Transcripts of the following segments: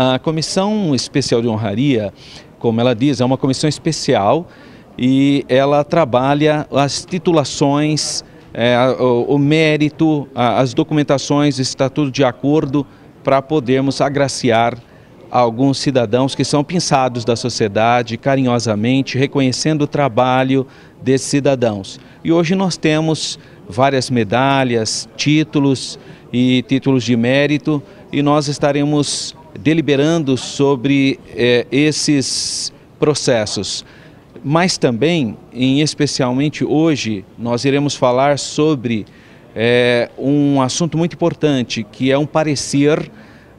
A Comissão Especial de Honraria, como ela diz, é uma comissão especial e ela trabalha as titulações, é, o, o, mérito, a, as documentações, está tudo de acordo para podermos agraciar alguns cidadãos que são pinçados da sociedade carinhosamente, reconhecendo o trabalho desses cidadãos. E hoje nós temos várias medalhas, títulos e títulos de mérito e nós estaremos deliberando sobre eh, esses processos. Mas também, em especialmente hoje, nós iremos falar sobre eh, um assunto muito importante, que é um parecer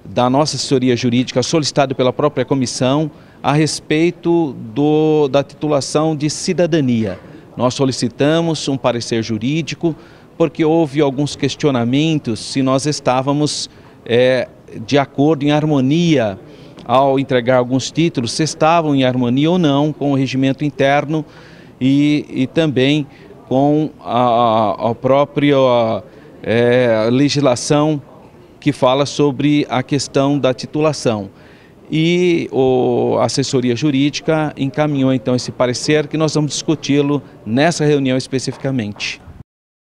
da nossa assessoria jurídica solicitado pela própria comissão a respeito do, da titulação de cidadania. Nós solicitamos um parecer jurídico porque houve alguns questionamentos se nós estávamos é, de acordo, em harmonia, ao entregar alguns títulos, se estavam em harmonia ou não com o regimento interno e, e também com a, a própria é, legislação que fala sobre a questão da titulação. E o, a assessoria jurídica encaminhou então esse parecer que nós vamos discuti-lo nessa reunião especificamente.